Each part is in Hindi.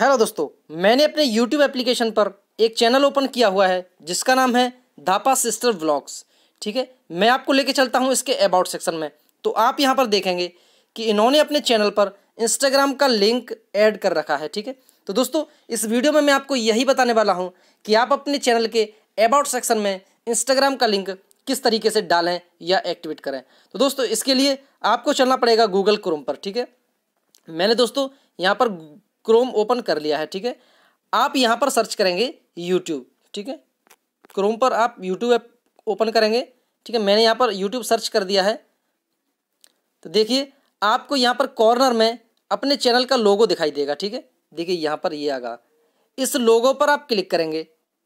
हेलो दोस्तों मैंने अपने यूट्यूब एप्लीकेशन पर एक चैनल ओपन किया हुआ है जिसका नाम है धापा सिस्टर ब्लॉग्स ठीक है मैं आपको लेके चलता हूँ इसके अबाउट सेक्शन में तो आप यहाँ पर देखेंगे कि इन्होंने अपने चैनल पर इंस्टाग्राम का लिंक ऐड कर रखा है ठीक है तो दोस्तों इस वीडियो में मैं आपको यही बताने वाला हूँ कि आप अपने चैनल के अबाउट सेक्शन में इंस्टाग्राम का लिंक किस तरीके से डालें या एक्टिवेट करें तो दोस्तों इसके लिए आपको चलना पड़ेगा गूगल क्रोम पर ठीक है मैंने दोस्तों यहाँ पर क्रोम ओपन कर लिया है ठीक है आप यहाँ पर सर्च करेंगे यूट्यूब ठीक है क्रोम पर आप यूट्यूब ऐप ओपन करेंगे ठीक है मैंने यहाँ पर यूट्यूब सर्च कर दिया है तो देखिए आपको यहाँ पर कॉर्नर में अपने चैनल का लोगो दिखाई देगा ठीक है देखिए यहाँ पर ये आगा इस लोगो पर आप क्लिक करेंगे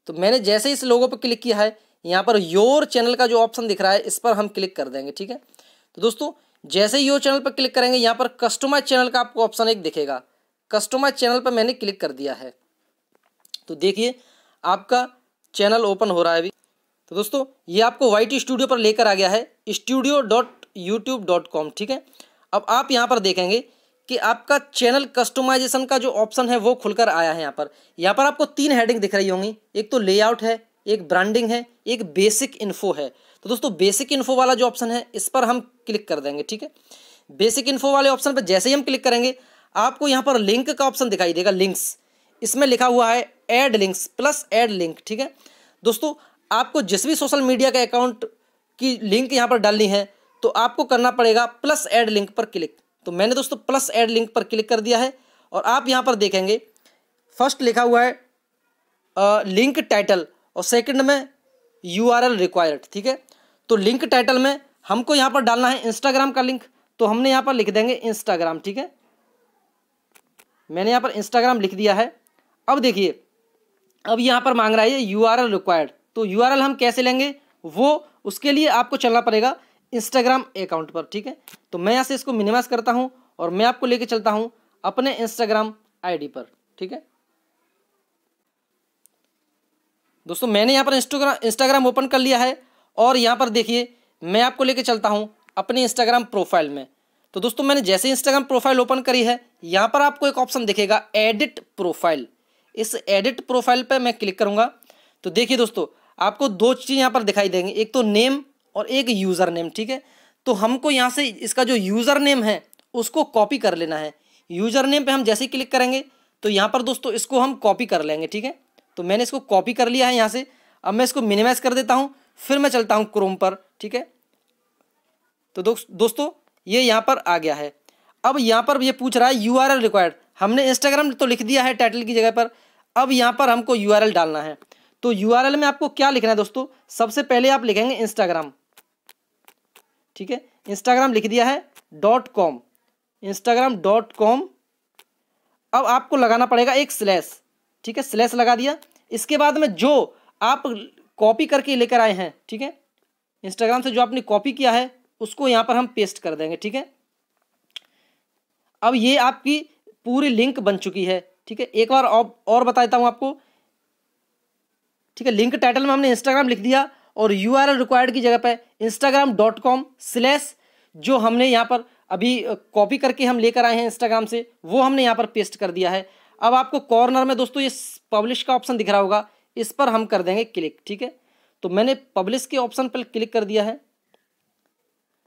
तो मैंने जैसे इस लोगो पर क्लिक किया है यहाँ पर योर चैनल का जो ऑप्शन दिख रहा है इस पर हम क्लिक कर देंगे ठीक है तो दोस्तों जैसे ही योर चैनल पर क्लिक करेंगे यहाँ पर कस्टमाइज चैनल का आपको ऑप्शन एक दिखेगा कस्टमाइज चैनल पर मैंने क्लिक कर दिया है तो देखिए आपका चैनल ओपन हो रहा है अभी तो दोस्तों ये आपको वाई स्टूडियो पर लेकर आ गया है studio dot YouTube dot com ठीक है अब आप यहाँ पर देखेंगे कि आपका चैनल कस्टमाइजेशन का जो ऑप्शन है वो खुलकर आया है यहाँ पर यहाँ पर आपको तीन हेडिंग दिख रही होंगी एक तो लेआउट है एक ब्रांडिंग है एक बेसिक इन्फो है तो दोस्तों बेसिक इन्फो वाला जो ऑप्शन है इस पर हम क्लिक कर देंगे ठीक है बेसिक इन्फो वाले ऑप्शन पर जैसे ही हम क्लिक करेंगे आपको यहाँ पर लिंक का ऑप्शन दिखाई देगा लिंक्स इसमें लिखा हुआ है add links plus add link ठीक है दोस्तों आपको जिस भी सोशल मीडिया के अकाउंट की लिंक यहाँ पर डालनी है तो आपको करना पड़ेगा प्लस एड लिंक पर क्लिक तो मैंने दोस्तों प्लस एड लिंक पर क्लिक कर दिया है और आप यहाँ पर देखेंगे फर्स्ट लिखा हुआ है आ, लिंक टाइटल और सेकंड में यू आर एल रिक्वायर्ड ठीक है तो लिंक टाइटल में हमको यहाँ पर डालना है इंस्टाग्राम का लिंक तो हमने यहाँ पर लिख देंगे इंस्टाग्राम ठीक है मैंने यहाँ पर इंस्टाग्राम लिख दिया है अब देखिए अब यहाँ पर मांग रहा है यू आर एल रिक्वायर्ड तो यू हम कैसे लेंगे वो उसके लिए आपको चलना पड़ेगा इंस्टाग्राम अकाउंट पर ठीक है तो मैं यहाँ से इसको मिनिमाइज करता हूँ और मैं आपको लेके चलता हूँ अपने इंस्टाग्राम आईडी पर ठीक है दोस्तों मैंने यहाँ पर इंस्टाग्राम इंस्टाग्राम ओपन कर लिया है और यहाँ पर देखिए मैं आपको लेके चलता हूँ अपने इंस्टाग्राम प्रोफाइल में तो दोस्तों मैंने जैसे इंस्टाग्राम प्रोफाइल ओपन करी है यहाँ पर आपको एक ऑप्शन दिखेगा एडिट प्रोफाइल इस एडिट प्रोफाइल पर मैं क्लिक करूँगा तो देखिए दोस्तों आपको दो चीज़ यहाँ पर दिखाई देंगे एक तो नेम और एक यूज़र नेम ठीक है तो हमको यहाँ से इसका जो यूज़र नेम है उसको कॉपी कर लेना है यूज़र नेम पे हम जैसे ही क्लिक करेंगे तो यहाँ पर दोस्तों इसको हम कॉपी कर लेंगे ठीक है तो मैंने इसको कॉपी कर लिया है यहाँ से अब मैं इसको मिनिमाइज़ कर देता हूँ फिर मैं चलता हूँ क्रोम पर ठीक है तो दोस्तों ये यहाँ पर आ गया है अब यहाँ पर ये पूछ रहा है यू रिक्वायर्ड हमने इंस्टाग्राम तो लिख दिया है टाइटल की जगह पर अब यहाँ पर हमको यू डालना है तो यू में आपको क्या लिखना है दोस्तों सबसे पहले आप लिखेंगे इंस्टाग्राम ठीक है इंस्टाग्राम लिख दिया है dot com Instagram dot com अब आपको लगाना पड़ेगा एक स्लैश ठीक है स्लैश लगा दिया इसके बाद में जो आप कॉपी करके लेकर आए हैं ठीक है इंस्टाग्राम से जो आपने कॉपी किया है उसको यहाँ पर हम पेस्ट कर देंगे ठीक है अब ये आपकी पूरी लिंक बन चुकी है ठीक है एक बार और बता देता हूँ आपको ठीक है लिंक टाइटल में हमने इंस्टाग्राम लिख दिया और यू आर रिक्वायर्ड की जगह पर इंस्टाग्राम डॉट कॉम स्लैश जो हमने यहाँ पर अभी कॉपी करके हम लेकर आए हैं इंस्टाग्राम से वो हमने यहाँ पर पेस्ट कर दिया है अब आपको कॉर्नर में दोस्तों ये पब्लिश का ऑप्शन दिख रहा होगा इस पर हम कर देंगे क्लिक ठीक है तो मैंने पब्लिश के ऑप्शन पर क्लिक कर दिया है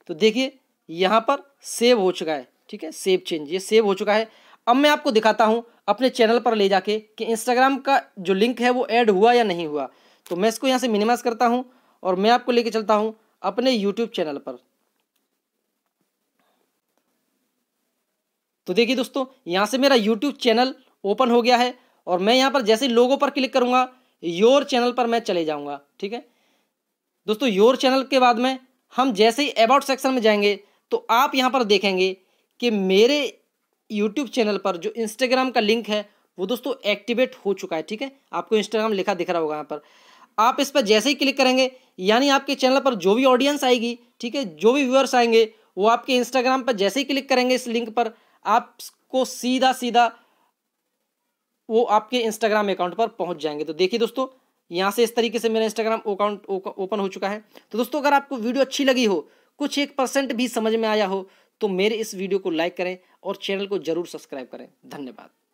तो देखिए यहाँ पर सेव हो चुका है ठीक है सेव चेंज ये सेव हो चुका है अब मैं आपको दिखाता हूँ अपने चैनल पर ले जाके कि इंस्टाग्राम का जो लिंक है वो ऐड हुआ या नहीं हुआ तो मैं इसको यहाँ से मिनिमाइज करता हूँ और मैं आपको लेके चलता हूँ अपने यूट्यूब चैनल पर तो देखिए दोस्तों यहाँ से मेरा यूट्यूब चैनल ओपन हो गया है और मैं यहाँ पर जैसे लोगों पर क्लिक करूँगा योर चैनल पर मैं चले जाऊँगा ठीक है दोस्तों योर चैनल के बाद में हम जैसे ही अबाउट सेक्शन में जाएंगे तो आप यहाँ पर देखेंगे कि मेरे यूट्यूब चैनल पर जो इंस्टाग्राम का लिंक है वो दोस्तों एक्टिवेट हो चुका है ठीक है आपको इंस्टाग्राम लिखा दिख रहा होगा यहाँ पर आप इस पर जैसे ही क्लिक करेंगे यानी आपके चैनल पर जो भी ऑडियंस आएगी ठीक है जो भी व्यूअर्स आएंगे वो आपके इंस्टाग्राम पर जैसे ही क्लिक करेंगे इस लिंक पर आपको सीधा सीधा वो आपके इंस्टाग्राम अकाउंट पर पहुंच जाएंगे तो देखिए दोस्तों यहाँ से इस तरीके से मेरा इंस्टाग्राम अकाउंट ओपन हो चुका है तो दोस्तों अगर आपको वीडियो अच्छी लगी हो कुछ एक परसेंट भी समझ में आया हो तो मेरे इस वीडियो को लाइक करें और चैनल को जरूर सब्सक्राइब करें धन्यवाद